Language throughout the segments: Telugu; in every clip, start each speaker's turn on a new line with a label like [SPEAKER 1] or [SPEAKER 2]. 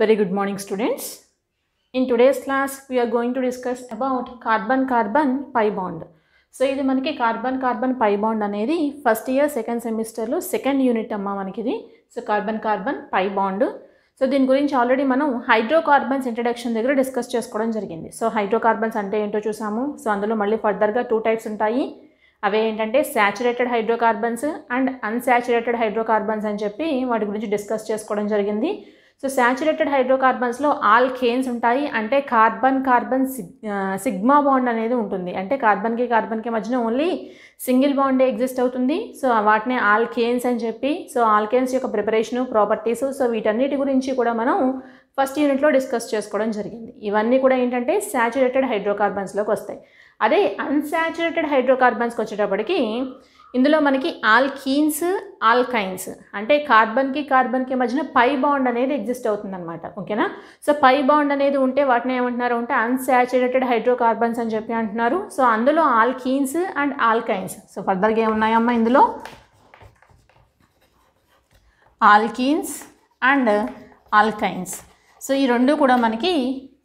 [SPEAKER 1] Very good morning students. In today's class we are going to discuss about carbon carbon pi bond. So ఇది మనకి కార్బన్ కార్బన్ పై బాండ్ అనేది ఫస్ట్ ఇయర్ సెకండ్ సెమిస్టర్లో సెకండ్ యూనిట్ అమ్మ మనకి ఇది so carbon carbon pi bond so దీని గురించి ఆల్రెడీ మనం హైడ్రోకార్బన్స్ ఇంట్రడక్షన్ దగ్గర డిస్కస్ చేసుకోవడం జరిగింది సో హైడ్రోకార్బన్స్ అంటే ఏంటో చూసాము సో అందులో మళ్ళీ ఫర్దర్గా టూ టైప్స్ ఉంటాయి అవే ఏంటంటే saturated hydrocarbons and unsaturated hydrocarbons అని చెప్పి వాటి గురించి డిస్కస్ చేసుకోవడం జరిగింది సో శాచురేటెడ్ హైడ్రోకార్బన్స్లో ఆల్ కేన్స్ ఉంటాయి అంటే కార్బన్ కార్బన్ సిగ్మా బాండ్ అనేది ఉంటుంది అంటే కార్బన్కి కార్బన్కి మధ్యన ఓన్లీ సింగిల్ బాండే ఎగ్జిస్ట్ అవుతుంది సో వాటిని కేన్స్ అని చెప్పి సో ఆల్ కేన్స్ యొక్క ప్రిపరేషను ప్రాపర్టీస్ సో వీటన్నిటి గురించి కూడా మనం ఫస్ట్ యూనిట్లో డిస్కస్ చేసుకోవడం జరిగింది ఇవన్నీ కూడా ఏంటంటే శాచురేటెడ్ హైడ్రోకార్బన్స్లోకి వస్తాయి అదే అన్సాచురేటెడ్ హైడ్రోకార్బన్స్కి వచ్చేటప్పటికి ఇందులో మనకి ఆల్కీన్స్ ఆల్కైన్స్ అంటే కార్బన్కి కార్బన్కి మధ్యన పై బాండ్ అనేది ఎగ్జిస్ట్ అవుతుందన్నమాట ఓకేనా సో పై బాండ్ అనేది ఉంటే వాటిని ఏమంటున్నారు అంటే అన్సాచురేటెడ్ హైడ్రోకార్బన్స్ అని చెప్పి అంటున్నారు సో అందులో ఆల్కీన్స్ అండ్ ఆల్కైన్స్ సో ఫర్దర్గా ఏమున్నాయమ్మా ఇందులో ఆల్కీన్స్ అండ్ ఆల్కైన్స్ సో ఈ రెండు కూడా మనకి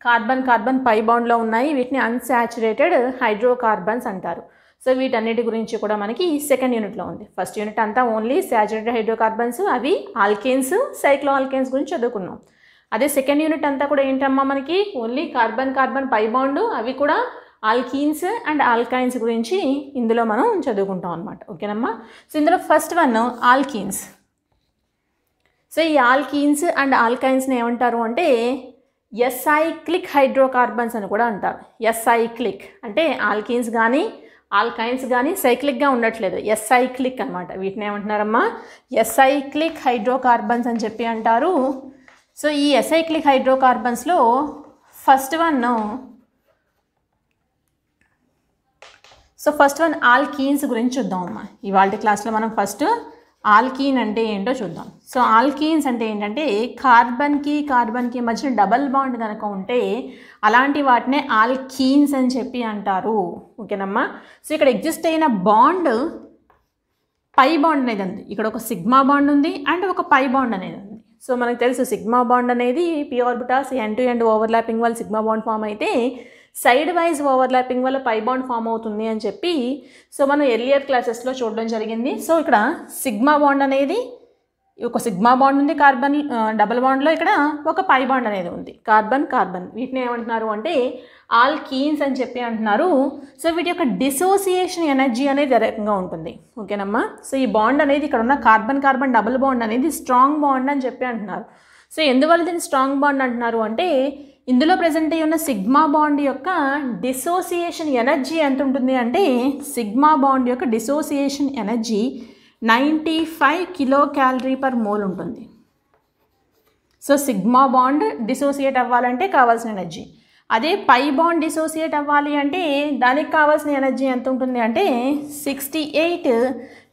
[SPEAKER 1] కార్బన్ కార్బన్ పై బాండ్లో ఉన్నాయి వీటిని అన్సాచురేటెడ్ హైడ్రోకార్బన్స్ అంటారు సో వీటన్నిటి గురించి కూడా మనకి ఈ సెకండ్ యూనిట్లో ఉంది ఫస్ట్ యూనిట్ అంతా ఓన్లీ శాచురేటెడ్ హైడ్రోకార్బన్స్ అవి ఆల్కేన్స్ సైక్లో ఆల్కేన్స్ గురించి చదువుకున్నాం అదే సెకండ్ యూనిట్ అంతా కూడా ఏంటమ్మా మనకి ఓన్లీ కార్బన్ కార్బన్ పైబాండ్ అవి కూడా ఆల్కీన్స్ అండ్ ఆల్కైన్స్ గురించి ఇందులో మనం చదువుకుంటాం అనమాట ఓకేనమ్మా సో ఇందులో ఫస్ట్ వన్ ఆల్కీన్స్ సో ఈ ఆల్కీన్స్ అండ్ ఆల్కైన్స్ని ఏమంటారు అంటే ఎస్ఐక్లిక్ హైడ్రోకార్బన్స్ అని కూడా అంటారు ఎస్ఐక్లిక్ అంటే ఆల్కీన్స్ కానీ ఆల్ కైన్స్ కానీ సైక్లిక్గా ఉండట్లేదు ఎస్సైక్లిక్ అనమాట వీటిని ఏమంటున్నారమ్మా ఎస్సైక్లిక్ హైడ్రోకార్బన్స్ అని చెప్పి అంటారు సో ఈ ఎస్సైక్లిక్ హైడ్రోకార్బన్స్లో first one so first one alkenes గురించి చూద్దాం అమ్మా ఇవాళ క్లాస్లో మనం ఫస్ట్ ఆల్కీన్ అంటే ఏంటో చూద్దాం సో ఆల్కీన్స్ అంటే ఏంటంటే కార్బన్కి కార్బన్కి మధ్యన డబల్ బాండ్ కనుక ఉంటే అలాంటి వాటినే ఆల్కీన్స్ అని చెప్పి అంటారు ఓకేనమ్మా సో ఇక్కడ ఎగ్జిస్ట్ అయిన బాండ్ పై బాండ్ అనేది ఉంది ఇక్కడ ఒక సిగ్మా బాండ్ ఉంది అండ్ ఒక పై బాండ్ అనేది ఉంది సో మనకు తెలుసు సిగ్మా బాండ్ అనేది p end to end overlapping వాళ్ళు సిగ్మా బాండ్ ఫామ్ అయితే సైడ్ వైజ్ ఓవర్లాపింగ్ వల్ల పై బాండ్ ఫామ్ అవుతుంది అని చెప్పి సో మనం ఎర్లియర్ క్లాసెస్లో చూడడం జరిగింది సో ఇక్కడ సిగ్మా బాండ్ అనేది ఒక సిగ్మా బాండ్ ఉంది కార్బన్ డబల్ బాండ్లో ఇక్కడ ఒక పై బాండ్ అనేది ఉంది కార్బన్ కార్బన్ వీటిని ఏమంటున్నారు అంటే ఆల్ కీన్స్ అని చెప్పి అంటున్నారు సో వీటి యొక్క డిసోసియేషన్ ఎనర్జీ అనేది రకంగా ఉంటుంది ఓకేనమ్మా సో ఈ బాండ్ అనేది ఇక్కడ ఉన్న కార్బన్ కార్బన్ డబుల్ బాండ్ అనేది స్ట్రాంగ్ బాండ్ అని చెప్పి అంటున్నారు సో ఎందువల్ల దీన్ని స్ట్రాంగ్ బాండ్ అంటున్నారు అంటే ఇందులో ప్రజెంట్ అయ్యి ఉన్న సిగ్మా బాండ్ యొక్క డిసోసియేషన్ ఎనర్జీ ఎంత ఉంటుంది అంటే సిగ్మా బాండ్ యొక్క dissociation energy ninety five kilo calorie per mole ఉంటుంది సో సిగ్మా బాండ్ డిసోసియేట్ అవ్వాలంటే కావాల్సిన ఎనర్జీ అదే పై బాండ్ డిసోసియేట్ అవ్వాలి అంటే దానికి కావాల్సిన ఎనర్జీ ఎంత ఉంటుంది అంటే sixty eight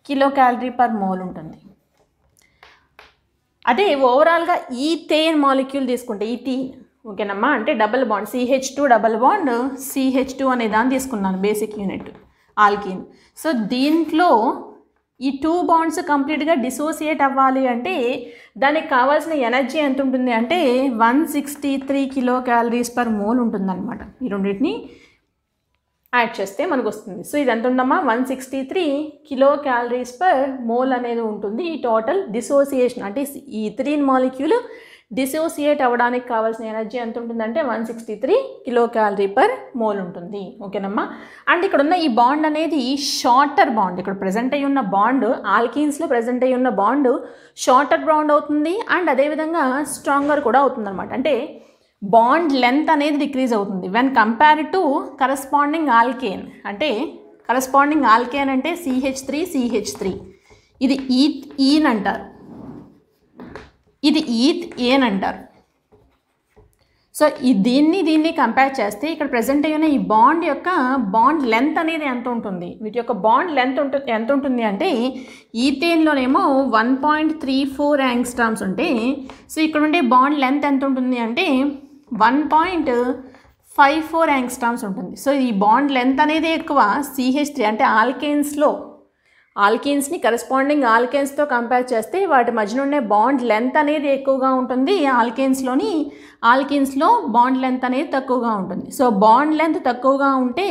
[SPEAKER 1] kilo calorie per mole ఉంటుంది అదే ఓవరాల్గా ఈ తేన్ మాలిక్యూల్ తీసుకుంటే ఈ టీ ఓకేనమ్మా అంటే double bond CH two double bond CH two అనే దాన్ని తీసుకున్నాను బేసిక్ యూనిట్ ఆల్కీన్ సో దీంట్లో ఈ టూ బాండ్స్ కంప్లీట్గా డిసోసియేట్ అవ్వాలి అంటే దానికి కావాల్సిన ఎనర్జీ ఎంత ఉంటుంది అంటే one sixty three kilo calories per mole ఉంటుందన్నమాట ఈ రెండింటిని యాడ్ చేస్తే మనకు వస్తుంది సో ఇది ఎంత ఉండమ్మా one sixty three kilo calories per mole అనేది ఉంటుంది ఈ టోటల్ డిసోసియేషన్ అంటే ఈ త్రీ మాలిక్యూల్ డిసోసియేట్ అవ్వడానికి కావాల్సిన ఎనర్జీ ఎంత ఉంటుందంటే one sixty three kilo calorie per mole ఉంటుంది ఓకేనమ్మా అండ్ ఇక్కడ ఉన్న ఈ బాండ్ అనేది షార్టర్ బాండ్ ఇక్కడ ప్రజెంట్ అయి ఉన్న బాండ్ ఆల్కీన్స్లో ప్రజెంట్ అయ్యి ఉన్న బాండ్ షార్టర్ బాండ్ అవుతుంది అండ్ అదేవిధంగా స్ట్రాంగర్ కూడా అవుతుందన్నమాట అంటే బాండ్ లెంత్ అనేది డిక్రీజ్ అవుతుంది when compared to corresponding alkane అంటే కరస్పాండింగ్ ఆల్కేన్ అంటే సిహెచ్ త్రీ సిహెచ్ త్రీ ఇది ఈత్ e ఈన్ e అంటారు ఇది ఈత్ e ఏన్ అంటారు సో ఈ దీన్ని దీన్ని కంపేర్ చేస్తే ఇక్కడ ప్రజెంట్ అయిన ఈ బాండ్ యొక్క బాండ్ లెంత్ అనేది ఎంత ఉంటుంది వీటి యొక్క బాండ్ లెంత్ ఉంటుంది ఎంత ఉంటుంది అంటే ఈథేన్లోనేమో one point three four angstroms ఉంటే సో ఇక్కడ ఉండే బాండ్ లెంత్ ఎంత ఉంటుంది అంటే one point five four angstroms ఉంటుంది సో ఈ బాండ్ లెంత్ అనేది ఎక్కువ సిహెచ్ త్రీ అంటే ఆల్కేన్స్లో ఆల్కేన్స్ని కరెస్పాండింగ్ ఆల్కేన్స్తో కంపేర్ చేస్తే వాటి మధ్యన ఉండే బాండ్ లెంత్ అనేది ఎక్కువగా ఉంటుంది ఆల్కేన్స్లోని ఆల్కేన్స్లో బాండ్ లెంత్ అనేది తక్కువగా ఉంటుంది సో బాండ్ లెంత్ తక్కువగా ఉంటే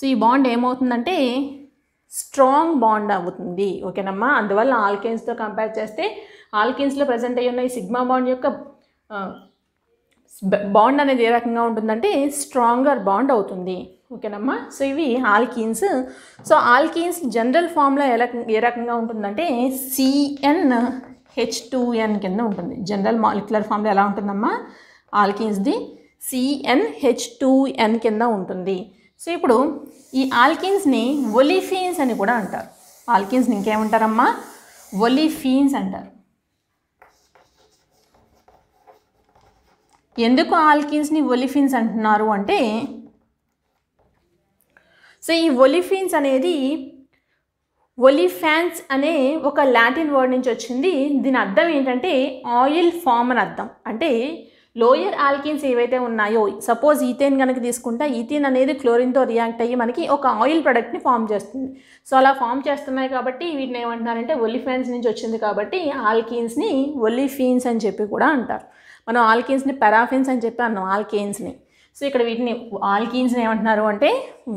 [SPEAKER 1] సో ఈ బాండ్ ఏమవుతుందంటే స్ట్రాంగ్ బాండ్ అవుతుంది ఓకేనమ్మా అందువల్ల ఆల్కేన్స్తో కంపేర్ చేస్తే ఆల్కేన్స్లో ప్రజెంట్ అయ్యి ఉన్న ఈ సిగ్మా బాండ్ యొక్క బాండ్ అనేది ఏ రకంగా ఉంటుందంటే స్ట్రాంగర్ బాండ్ అవుతుంది ఓకేనమ్మా సో ఇవి ఆల్కీన్స్ సో ఆల్కీన్స్ జనరల్ ఫామ్లో ఎలా ఏ రకంగా ఉంటుందంటే సిఎన్ హెచ్ టూ ఎన్ కింద ఉంటుంది జనరల్ మాలిక్యులర్ ఫామ్లో ఎలా ఉంటుందమ్మా ఆల్కీన్స్ది సిఎన్ హెచ్ టూ ఎన్ కింద ఉంటుంది సో ఇప్పుడు ఈ ఆల్కిన్స్ని ఒలిఫీన్స్ అని కూడా అంటారు ఆల్కిన్స్ని ఇంకేమంటారమ్మా ఒలిఫీన్స్ అంటారు ఎందుకు ఆల్కిన్స్ని ఒలిఫిన్స్ అంటున్నారు అంటే సో ఈ ఒలిఫిన్స్ అనేది ఒలిఫాన్స్ అనే ఒక లాటిన్ వర్డ్ నుంచి వచ్చింది దీని అర్థం ఏంటంటే ఆయిల్ ఫామ్ అని అర్థం అంటే లోయర్ ఆల్కిన్స్ ఏవైతే ఉన్నాయో సపోజ్ ఈథేన్ కనుక తీసుకుంటే ఈథేన్ అనేది క్లోరిన్తో రియాక్ట్ అయ్యి మనకి ఒక ఆయిల్ ప్రొడక్ట్ని ఫామ్ చేస్తుంది సో అలా ఫామ్ చేస్తున్నాయి కాబట్టి వీటిని ఏమంటున్నారంటే ఒలిఫాన్స్ నుంచి వచ్చింది కాబట్టి ఆల్కిన్స్ని ఒలిఫీన్స్ అని చెప్పి కూడా అంటారు మనం ఆల్కిన్స్ని పెరాఫిన్స్ అని చెప్పి అన్నాం ఆల్కేన్స్ని సో ఇక్కడ వీటిని ఆల్కీన్స్ని ఏమంటున్నారు అంటే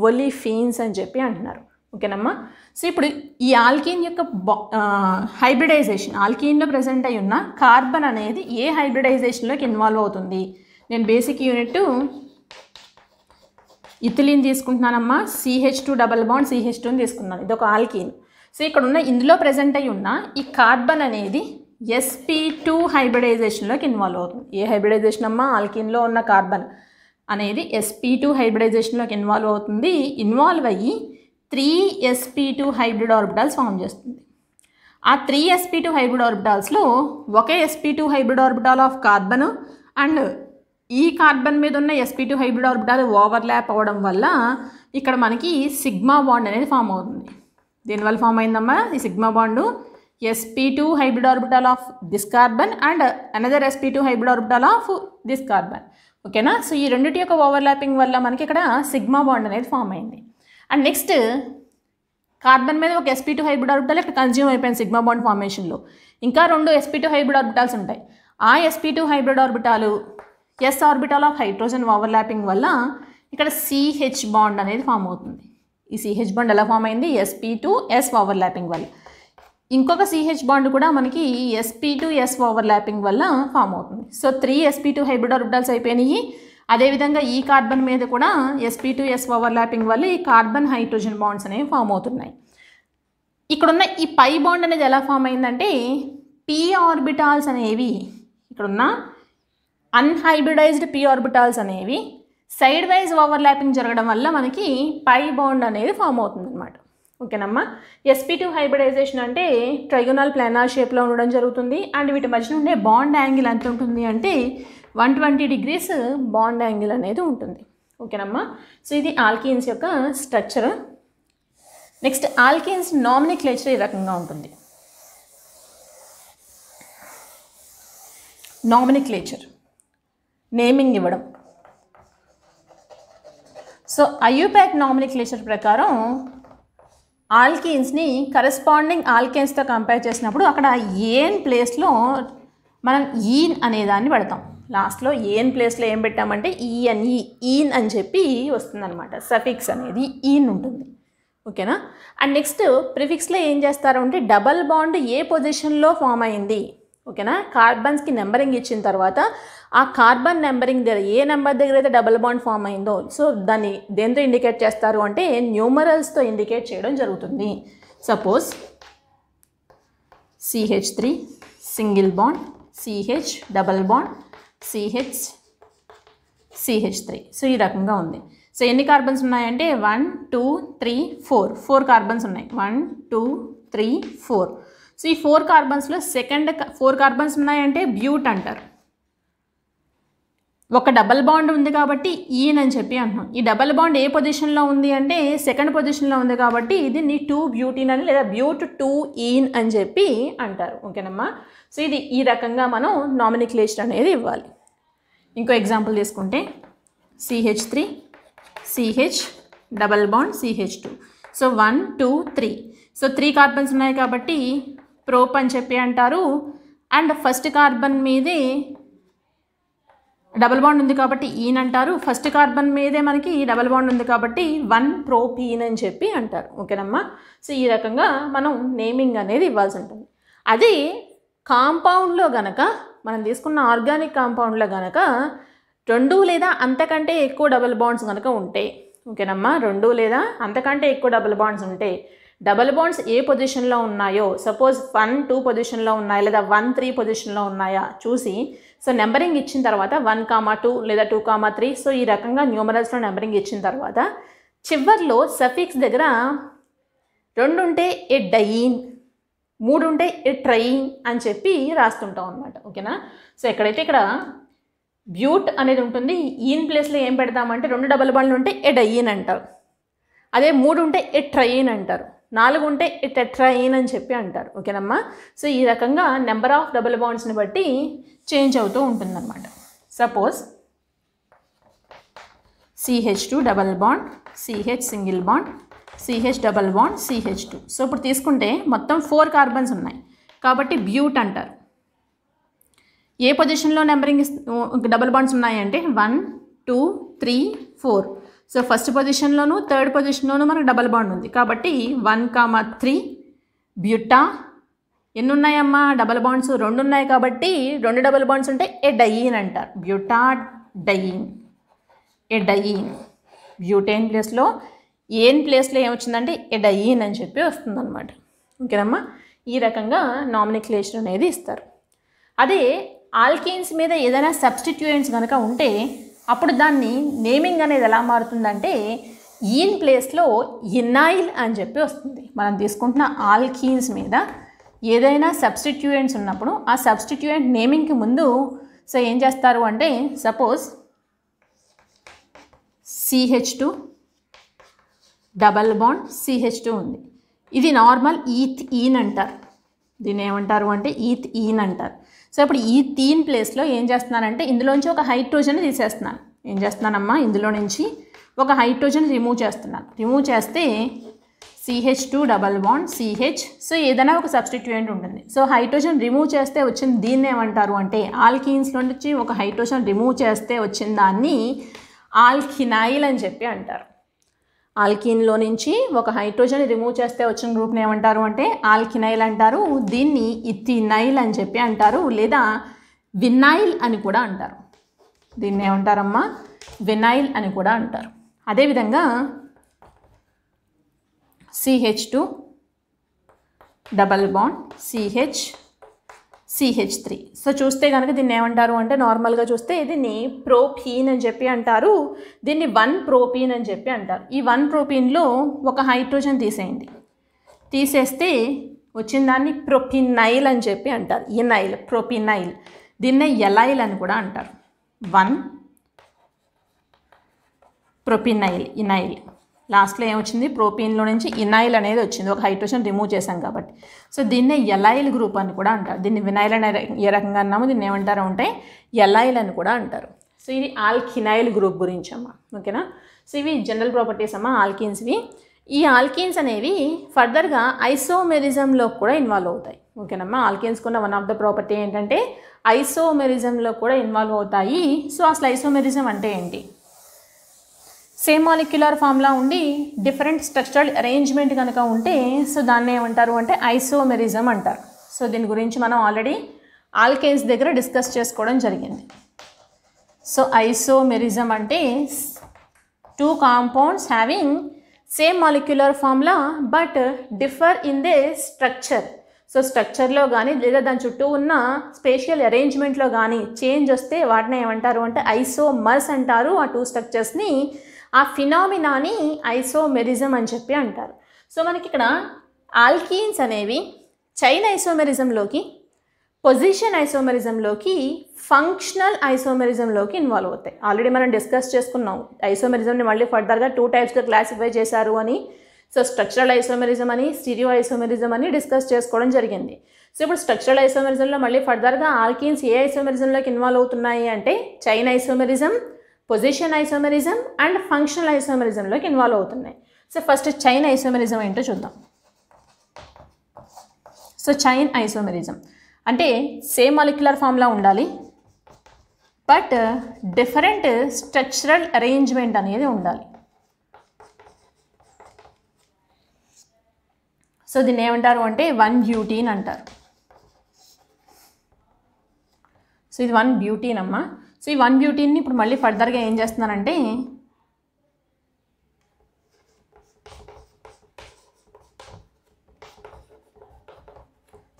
[SPEAKER 1] ఒలిఫీన్స్ అని చెప్పి అంటున్నారు ఓకేనమ్మా సో ఇప్పుడు ఈ ఆల్కీన్ యొక్క హైబ్రిడైజేషన్ ఆల్కీన్లో ప్రజెంట్ అయి ఉన్న కార్బన్ అనేది ఏ హైబ్రిడైజేషన్లోకి ఇన్వాల్వ్ అవుతుంది నేను బేసిక్ యూనిట్ ఇథిలిన్ తీసుకుంటున్నానమ్మా CH two double bond CH టూని తీసుకున్నాను ఇది ఒక ఆల్కీన్ సో ఇక్కడ ఉన్న ఇందులో ప్రజెంట్ అయి ఉన్న ఈ కార్బన్ అనేది ఎస్పీ టూ హైబ్రిడైజేషన్లోకి ఇన్వాల్వ్ అవుతుంది ఏ హైబ్రిడైజేషన్ అమ్మా ఆల్కిన్లో ఉన్న కార్బన్ అనేది ఎస్పీ టూ హైబ్రిడైజేషన్లోకి ఇన్వాల్వ్ అవుతుంది ఇన్వాల్వ్ అయ్యి three SP two hybrid orbitals form చేస్తుంది ఆ త్రీ ఎస్పీ టూ హైబ్రిడ్ ఆర్బిటాల్స్లో ఒకే SP two hybrid orbital of carbon and ఈ కార్బన్ మీద ఉన్న SP two hybrid orbital lap అవ్వడం వల్ల ఇక్కడ మనకి సిగ్మా బాండ్ అనేది ఫామ్ అవుతుంది దీనివల్ల ఫామ్ అయిందమ్మా ఈ sigma bond sp2 hybrid orbital of this carbon and another sp2 hybrid orbital of this carbon ఓకేనా సో ఈ రెండింటి యొక్క ఓవర్లాపింగ్ వల్ల మనకి ఇక్కడ సిగ్మా బాండ్ అనేది ఫామ్ అయింది అండ్ నెక్స్ట్ కార్బన్ మీద ఒక ఎస్పీ టూ హైబ్రిడ్ ఆర్బిటల్ ఇక్కడ కన్జ్యూమ్ అయిపోయింది సిగ్మా బాండ్ ఫార్మేషన్లో ఇంకా రెండు ఎస్పీ టూ హైబ్రిడ్ ఆర్బిటాల్స్ ఉంటాయి ఆ ఎస్పీ టూ హైబ్రిడ్ ఆర్బిటాలు S orbital of hydrogen overlapping వల్ల ఇక్కడ సిహెచ్ బాండ్ అనేది ఫామ్ అవుతుంది ఈ సిహెచ్ బాండ్ ఎలా ఫామ్ అయింది ఎస్పీ టూ ఎస్ ఓవర్లాపింగ్ వల్ల ఇంకొక సిహెచ్ బాండ్ కూడా మనకి SP two S overlapping వల్ల ఫామ్ అవుతుంది so three SP two hybrid orbitals అయిపోయినాయి అదేవిధంగా ఈ కార్బన్ మీద కూడా SP two S overlapping వల్ల ఈ కార్బన్ హైడ్రోజన్ బాండ్స్ అనేవి ఫామ్ అవుతున్నాయి ఇక్కడున్న ఈ పై బాండ్ అనేది ఎలా ఫామ్ అయిందంటే పీ ఆర్బిటాల్స్ అనేవి ఇక్కడున్న అన్హైబ్రిడైజ్డ్ పీ ఆర్బిటాల్స్ అనేవి సైడ్ వైజ్ ల్యాపింగ్ జరగడం వల్ల మనకి పై బాండ్ అనేది ఫామ్ అవుతుంది అనమాట ఓకేనమ్మా ఎస్పీ టూ హైబ్రిడైజేషన్ అంటే ట్రైగోనల్ ప్లానార్ షేప్లో ఉండడం జరుగుతుంది అండ్ వీటి మధ్యన ఉండే బాండ్ యాంగిల్ ఎంత ఉంటుంది అంటే one twenty degrees bond angle అనేది ఉంటుంది ఓకేనమ్మా సో ఇది ఆల్కీన్స్ యొక్క స్ట్రక్చర్ నెక్స్ట్ ఆల్కీన్స్ లెచర్ ఈ రకంగా ఉంటుంది నామినిక్ లెచర్ నేమింగ్ ఇవ్వడం సో నామినిక్ లెచర్ ప్రకారం ఆల్కీన్స్ని కరెస్పాండింగ్ ఆల్కేన్స్తో కంపేర్ చేసినప్పుడు అక్కడ ఏన్ ప్లేస్లో మనం ఈన్ అనే దాన్ని పెడతాం లాస్ట్లో ఏన్ ప్లేస్లో ఏం పెట్టామంటే ఈ అని ఈన్ అని చెప్పి వస్తుందన్నమాట సఫిక్స్ అనేది ఈన్ ఉంటుంది ఓకేనా అండ్ నెక్స్ట్ ప్రిఫిక్స్లో ఏం చేస్తారు అంటే డబల్ బాండ్ ఏ పొజిషన్లో ఫామ్ అయింది ఓకేనా కార్బన్స్కి నెంబరింగ్ ఇచ్చిన తర్వాత ఆ కార్బన్ నెంబరింగ్ దగ్గర ఏ నెంబర్ దగ్గర అయితే డబుల్ బాండ్ ఫామ్ అయిందో సో దాన్ని దేంతో ఇండికేట్ చేస్తారు అంటే న్యూమరల్స్తో ఇండికేట్ చేయడం జరుగుతుంది suppose CH three single bond CH double bond CH CH three so ఈ రకంగా ఉంది సో ఎన్ని కార్బన్స్ ఉన్నాయంటే one two three four four carbons ఉన్నాయి one two three four so ఈ ఫోర్ కార్బన్స్లో సెకండ్ ఫోర్ కార్బన్స్ ఉన్నాయంటే బ్యూట్ అంటారు ఒక డబల్ బాండ్ ఉంది కాబట్టి ఈన్ అని చెప్పి అంటున్నాం ఈ డబల్ బాండ్ ఏ పొజిషన్లో ఉంది అంటే సెకండ్ పొజిషన్లో ఉంది కాబట్టి దీన్ని టూ బ్యూటీన్ అని లేదా బ్యూట్ టూ ఈన్ అని చెప్పి అంటారు ఓకేనమ్మా సో ఇది ఈ రకంగా మనం నామినిక్లేషన్ అనేది ఇవ్వాలి ఇంకో ఎగ్జాంపుల్ తీసుకుంటే CH three CH double bond CH two so one two three so three carbons ఉన్నాయి కాబట్టి ప్రోప్ అని చెప్పి అంటారు అండ్ ఫస్ట్ కార్బన్ మీదే డబల్ బాండ్ ఉంది కాబట్టి ఈన్ అంటారు ఫస్ట్ కార్బన్ మీదే మనకి డబల్ బాండ్ ఉంది కాబట్టి వన్ ప్రోపీన్ అని చెప్పి అంటారు ఓకేనమ్మా సో ఈ రకంగా మనం నేమింగ్ అనేది ఇవ్వాల్సి ఉంటుంది అది కాంపౌండ్లో గనక మనం తీసుకున్న ఆర్గానిక్ కాంపౌండ్లో గనక రెండు లేదా అంతకంటే ఎక్కువ డబల్ బాండ్స్ కనుక ఉంటాయి ఓకేనమ్మా రెండు లేదా అంతకంటే ఎక్కువ డబల్ బాండ్స్ ఉంటాయి డబల్ బాండ్స్ ఏ పొజిషన్లో ఉన్నాయో సపోజ్ వన్ టూ పొజిషన్లో ఉన్నాయా లేదా వన్ త్రీ పొజిషన్లో ఉన్నాయా చూసి సో నెంబరింగ్ ఇచ్చిన తర్వాత వన్ కామా టూ లేదా టూ కామా త్రీ సో ఈ రకంగా న్యూమరల్స్లో నెంబరింగ్ ఇచ్చిన తర్వాత చివర్లో సఫిక్స్ దగ్గర రెండు ఉంటే ఏ డయిన్ మూడు ఉంటే ఏ ట్రయిన్ అని చెప్పి రాస్తుంటాం అనమాట ఓకేనా సో ఎక్కడైతే ఇక్కడ బ్యూట్ అనేది ఉంటుంది ఈన్ ప్లేస్లో ఏం పెడతామంటే రెండు డబల్ బాండ్లు ఉంటే ఎ డయిన్ అంటారు అదే మూడు ఉంటే ఎ ట్రయిన్ అంటారు నాలుగు ఉంటే టెట్రాయిన్ అని చెప్పి అంటారు ఓకేనమ్మా సో ఈ రకంగా నెంబర్ ఆఫ్ డబుల్ బాండ్స్ని బట్టి చేంజ్ అవుతూ ఉంటుందన్నమాట suppose CH two double bond CH single bond CH double bond CH two so ఇప్పుడు తీసుకుంటే మొత్తం ఫోర్ కార్బన్స్ ఉన్నాయి కాబట్టి బ్యూట్ అంటారు ఏ పొజిషన్లో నెంబరింగ్ డబల్ బాండ్స్ ఉన్నాయంటే one two three four so first పొజిషన్లోను థర్డ్ పొజిషన్లోను మనకు డబల్ బాండ్ ఉంది కాబట్టి వన్ కామా త్రీ బ్యూటా ఎన్ని ఉన్నాయమ్మా డబల్ బాండ్స్ రెండు ఉన్నాయి కాబట్టి రెండు డబల్ బాండ్స్ ఉంటే ఏ డయిన్ అంటారు బ్యూటా డయిన్ ఏ డయిన్ బ్యూటేన్ ప్లేస్లో ఏన్ ప్లేస్లో ఏమొచ్చిందంటే ఏ డయిన్ అని చెప్పి వస్తుందన్నమాట ఓకేనమ్మా ఈ రకంగా నామినిక్లేషన్ అనేది ఇస్తారు అదే ఆల్కేన్స్ మీద ఏదైనా సబ్స్టిట్యూయెంట్స్ కనుక ఉంటే అప్పుడు దాన్ని నేమింగ్ అనేది ఎలా మారుతుందంటే ఈన్ ప్లేస్లో ఇన్నాయిల్ అని చెప్పి వస్తుంది మనం తీసుకుంటున్న ఆల్కీన్స్ మీద ఏదైనా సబ్స్టిట్యూయెంట్స్ ఉన్నప్పుడు ఆ సబ్స్టిట్యూయెంట్ నేమింగ్కి ముందు సో ఏం చేస్తారు అంటే suppose CH two double bond CH two ఉంది ఇది నార్మల్ ఈత్ ఈన్ అంటారు దీన్ని ఏమంటారు అంటే ఈత్ ఈన్ అంటారు సో ఇప్పుడు ఈ తీన్ ప్లేస్లో ఏం చేస్తున్నానంటే ఇందులోంచి ఒక హైడ్రోజన్ తీసేస్తున్నాను ఏం చేస్తున్నానమ్మా ఇందులో నుంచి ఒక హైడ్రోజన్ రిమూవ్ చేస్తున్నాను రిమూవ్ చేస్తే CH two double one CH so ఏదైనా ఒక సబ్స్టిట్యూయెంట్ ఉంటుంది సో హైడ్రోజన్ రిమూవ్ చేస్తే వచ్చిన దీన్ని ఏమంటారు అంటే ఆల్కీన్స్ నుంచి ఒక హైడ్రోజన్ రిమూవ్ చేస్తే వచ్చిన దాన్ని ఆల్కినాయిల్ అని చెప్పి అంటారు ఆల్కిన్లో నుంచి ఒక హైడ్రోజన్ రిమూవ్ చేస్తే వచ్చిన గ్రూప్ని ఏమంటారు అంటే ఆల్కినైల్ అంటారు దీన్ని ఇథినైల్ అని చెప్పి అంటారు లేదా వినైల్ అని కూడా అంటారు దీన్ని ఏమంటారమ్మా వినైల్ అని కూడా అంటారు అదేవిధంగా CH two double bond CH CH three so చూస్తే కనుక దీన్ని ఏమంటారు అంటే నార్మల్గా చూస్తే దీన్ని ప్రోపీన్ అని చెప్పి అంటారు దీన్ని వన్ ప్రోపీన్ అని చెప్పి అంటారు ఈ వన్ ప్రోపీన్లో ఒక హైడ్రోజన్ తీసేయండి తీసేస్తే వచ్చిన దాన్ని ప్రొపినైల్ అని చెప్పి అంటారు ఇనైల్ ప్రొపినైల్ దీన్నే ఎలైల్ అని కూడా అంటారు వన్ ప్రొపినైల్ ఇనైల్ లాస్ట్లో ఏమొచ్చింది ప్రోపీన్లో నుంచి ఇనాయిల్ అనేది వచ్చింది ఒక హైడ్రోజన్ రిమూవ్ చేశాం కాబట్టి సో దీన్నే ఎలాయిల్ గ్రూప్ అని కూడా అంటారు దీన్ని వినైల్ అనే ఏ రకంగా అన్నాము దీన్ని ఏమంటారు అంటే ఎలాయిల్ అని కూడా అంటారు సో ఇది ఆల్కినాయిల్ గ్రూప్ గురించి అమ్మా ఓకేనా సో ఇవి జనరల్ ప్రాపర్టీస్ అమ్మా ఆల్కిన్స్వి ఈ ఆల్కిన్స్ అనేవి ఫర్దర్గా ఐసోమెరిజంలో కూడా ఇన్వాల్వ్ అవుతాయి ఓకేనమ్మా ఆల్కీన్స్కున్న వన్ ఆఫ్ ద ప్రాపర్టీ ఏంటంటే ఐసోమెరిజంలో కూడా ఇన్వాల్వ్ అవుతాయి సో అసలు ఐసోమెరిజం అంటే ఏంటి సేమ్ మాలిక్యులర్ ఫామ్లా ఉండి డిఫరెంట్ స్ట్రక్చరల్ అరేంజ్మెంట్ కనుక ఉంటే సో దాన్ని ఏమంటారు అంటే ఐసోమెరిజం అంటారు సో దీని గురించి మనం ఆల్రెడీ ఆల్కేన్స్ దగ్గర డిస్కస్ చేసుకోవడం జరిగింది సో ఐసోమెరిజం అంటే two compounds having same molecular formula but differ in the structure so స్ట్రక్చర్లో కానీ లేదా దాని చుట్టూ ఉన్న స్పేషియల్ అరేంజ్మెంట్లో కానీ చేంజ్ వస్తే వాటిని ఏమంటారు అంటే ఐసోమర్స్ అంటారు ఆ టూ స్ట్రక్చర్స్ని ఆ ఫినామినాని ఐసోమెరిజం అని చెప్పి అంటారు సో మనకి ఇక్కడ ఆల్కీన్స్ అనేవి చైన్ ఐసోమెరిజంలోకి పొజిషన్ ఐసోమెరిజంలోకి ఫంక్షనల్ ఐసోమెరిజంలోకి ఇన్వాల్వ్ అవుతాయి ఆల్రెడీ మనం డిస్కస్ చేసుకున్నాం ఐసోమెరిజంని మళ్ళీ ఫర్దర్గా టూ టైప్స్గా క్లాసిఫై చేశారు అని సో స్ట్రక్చరల్ ఐసోమెరిజం అని స్టీరియో ఐసోమెరిజం అని డిస్కస్ చేసుకోవడం జరిగింది సో ఇప్పుడు స్ట్రక్చరల్ ఐసోమెరిజంలో మళ్ళీ ఫర్దర్గా ఆల్కీన్స్ ఏ ఐసోమెరిజంలోకి ఇన్వాల్వ్ అవుతున్నాయి అంటే chain isomerism position isomerism and functional ఐసోమెరిజంలోకి ఇన్వాల్వ్ అవుతున్నాయి సో ఫస్ట్ చైన్ ఐసోమెరిజం ఏంటో చూద్దాం సో చైన్ ఐసోమెరిజం అంటే సేమ్ మలిక్యులర్ ఫామ్లా ఉండాలి బట్ డిఫరెంట్ స్ట్రక్చరల్ అరేంజ్మెంట్ అనేది ఉండాలి సో దీన్ని ఏమంటారు అంటే వన్ బ్యూటీన్ అంటారు సో ఇది వన్ బ్యూటీన్ అమ్మా సో ఈ వన్ బ్యూటీని ఇప్పుడు మళ్ళీ ఫర్దర్గా ఏం చేస్తున్నానంటే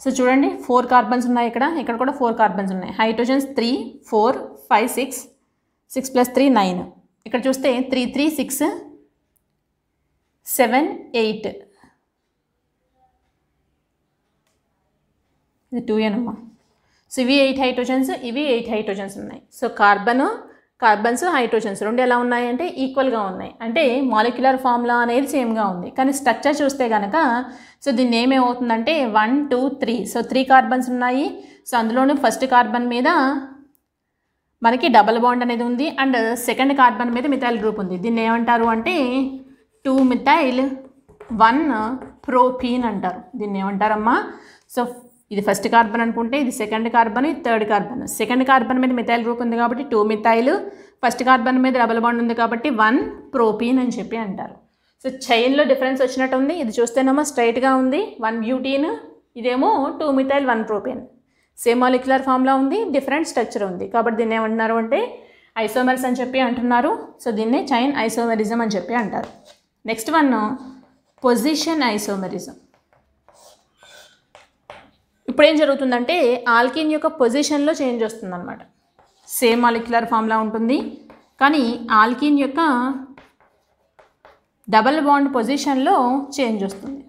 [SPEAKER 1] సో చూడండి ఫోర్ కార్బన్స్ ఉన్నాయి ఇక్కడ ఇక్కడ కూడా ఫోర్ కార్బన్స్ ఉన్నాయి hydrogens three four five six six plus three nine ఇక్కడ చూస్తే three three six seven eight ఇది టూ ఏనమ్మా సో ఇవి ఎయిట్ హైడ్రోజన్స్ ఇవి ఎయిట్ హైడ్రోజన్స్ ఉన్నాయి సో కార్బన్ కార్బన్స్ హైడ్రోజన్స్ రెండు ఎలా ఉన్నాయి అంటే ఈక్వల్గా ఉన్నాయి అంటే మాలిక్యులర్ ఫార్ములా అనేది సేమ్గా ఉంది కానీ స్ట్రక్చర్ చూస్తే కనుక సో దీన్ని ఏమేమవుతుందంటే one two three so three carbons ఉన్నాయి సో అందులోనూ ఫస్ట్ కార్బన్ మీద మనకి డబల్ బాండ్ అనేది ఉంది అండ్ సెకండ్ కార్బన్ మీద మిథైల్ గ్రూప్ ఉంది దీన్ని ఏమంటారు అంటే టూ మిథైల్ వన్ ప్రోపీన్ అంటారు దీన్ని ఏమంటారమ్మా సో ఇది ఫస్ట్ కార్బన్ అనుకుంటే ఇది సెకండ్ కార్బన్ ఇది థర్డ్ కార్బన్ సెకండ్ కార్బన్ మీద మిథైల్ గ్రూప్ ఉంది కాబట్టి టూ మిథైల్ ఫస్ట్ కార్బన్ మీద డబల్ బాండ్ ఉంది కాబట్టి వన్ ప్రోపీన్ అని చెప్పి అంటారు సో చైన్లో డిఫరెన్స్ వచ్చినట్టు ఉంది ఇది చూస్తేనేమో స్ట్రైట్గా ఉంది వన్ బ్యూటీన్ ఇదేమో two methyl one propene same molecular ఫామ్లో ఉంది డిఫరెంట్ స్ట్రక్చర్ ఉంది కాబట్టి దీన్ని ఏమంటున్నారు అంటే ఐసోమెరిస్ అని చెప్పి అంటున్నారు సో దీన్నే చైన్ ఐసోమెరిజం అని చెప్పి అంటారు నెక్స్ట్ వన్ పొజిషన్ ఐసోమెరిజం ఇప్పుడు ఏం జరుగుతుందంటే ఆల్కిన్ యొక్క పొజిషన్లో చేంజ్ వస్తుంది అనమాట సేమ్ మాలిక్యులర్ ఫామ్లా ఉంటుంది కానీ ఆల్కిన్ యొక్క డబల్ బాండ్ పొజిషన్లో చేంజ్ వస్తుంది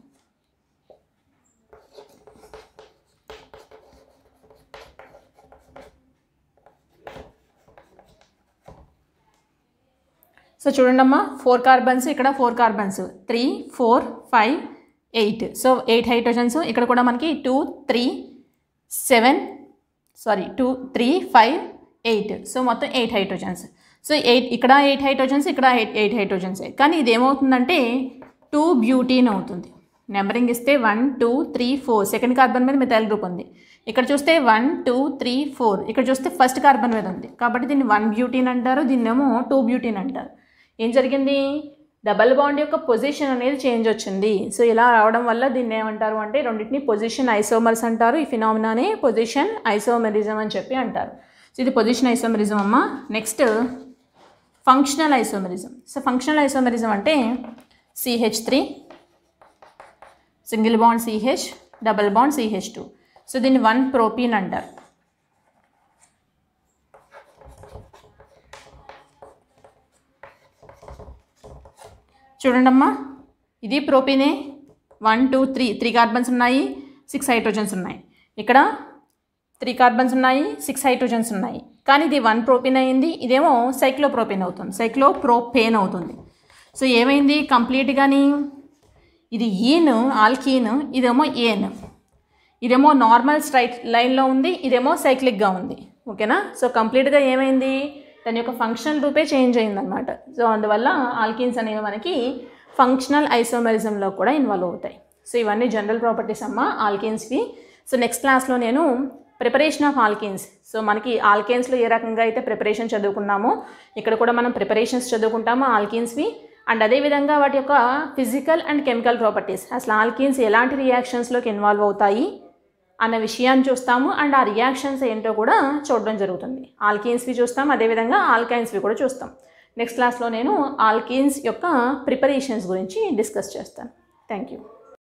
[SPEAKER 1] సో చూడండి అమ్మా ఫోర్ కార్బన్స్ ఇక్కడ four carbons three four five eight so eight hydrogens ఇక్కడ కూడా మనకి two three seven sorry two three five eight so మొత్తం ఎయిట్ హైడ్రోజన్స్ సో ఎయిట్ ఇక్కడ ఎయిట్ హైడ్రోజన్స్ ఇక్కడ ఎయిట్ హైడ్రోజన్స్ కానీ ఇది ఏమవుతుందంటే టూ బ్యూటీన్ అవుతుంది నెంబరింగ్ ఇస్తే one two three four second carbon మీద మిథైల్ గ్రూప్ ఉంది ఇక్కడ చూస్తే వన్ టూ త్రీ ఫోర్ ఇక్కడ చూస్తే ఫస్ట్ కార్బన్ మీద ఉంది కాబట్టి దీన్ని వన్ బ్యూటీన్ అంటారు దీన్నేమో టూ బ్యూటీన్ అంటారు ఏం జరిగింది డబల్ బాండ్ యొక్క పొజిషన్ అనేది చేంజ్ వచ్చింది సో ఇలా రావడం వల్ల దీన్ని ఏమంటారు అంటే రెండింటిని పొజిషన్ ఐసోమర్స్ అంటారు ఈ ఫినామినానే పొజిషన్ ఐసోమెరిజం అని చెప్పి అంటారు సో ఇది పొజిషన్ ఐసోమెరిజం అమ్మ next functional isomerism so functional isomerism అంటే CH three single bond CH double bond CH two so దీన్ని వన్ ప్రోపీన్ అంటారు చూడండమ్మా ఇది ప్రోపీనే one two three three carbons ఉన్నాయి సిక్స్ హైడ్రోజన్స్ ఉన్నాయి ఇక్కడ త్రీ కార్బన్స్ ఉన్నాయి సిక్స్ హైడ్రోజన్స్ ఉన్నాయి కానీ ఇది వన్ ప్రోపీన్ అయింది ఇదేమో సైక్లోప్రోపీన్ అవుతుంది సైక్లోప్రోపేన్ అవుతుంది సో ఏమైంది కంప్లీట్గాని ఇది ఈన్ ఆల్కీన్ ఇదేమో ఏన్ ఇదేమో నార్మల్ స్ట్రైట్ లైన్లో ఉంది ఇదేమో సైక్లిక్గా ఉంది ఓకేనా సో కంప్లీట్గా ఏమైంది దాని యొక్క ఫంక్షనల్ రూపే చేంజ్ అనమాట సో అందువల్ల ఆల్కిన్స్ అనేవి మనకి ఫంక్షనల్ ఐసోమరిజంలో కూడా ఇన్వాల్వ్ అవుతాయి సో ఇవన్నీ జనరల్ ప్రాపర్టీస్ అమ్మ ఆల్కిన్స్వి సో నెక్స్ట్ క్లాస్లో నేను ప్రిపరేషన్ ఆఫ్ ఆల్కిన్స్ సో మనకి ఆల్కిన్స్లో ఏ రకంగా అయితే ప్రిపరేషన్ చదువుకున్నామో ఇక్కడ కూడా మనం ప్రిపరేషన్స్ చదువుకుంటామో ఆల్కిన్స్వి అండ్ అదేవిధంగా వాటి యొక్క ఫిజికల్ అండ్ కెమికల్ ప్రాపర్టీస్ అసలు ఆల్కిన్స్ ఎలాంటి రియాక్షన్స్లోకి ఇన్వాల్వ్ అవుతాయి అన్న విషయాన్ని చూస్తాము అండ్ ఆ రియాక్షన్స్ ఏంటో కూడా చూడడం జరుగుతుంది ఆల్కేన్స్వి చూస్తాం అదేవిధంగా ఆల్కైన్స్వి కూడా చూస్తాం నెక్స్ట్ క్లాస్లో నేను ఆల్కేన్స్ యొక్క ప్రిపరేషన్స్ గురించి డిస్కస్ చేస్తాను థ్యాంక్ యూ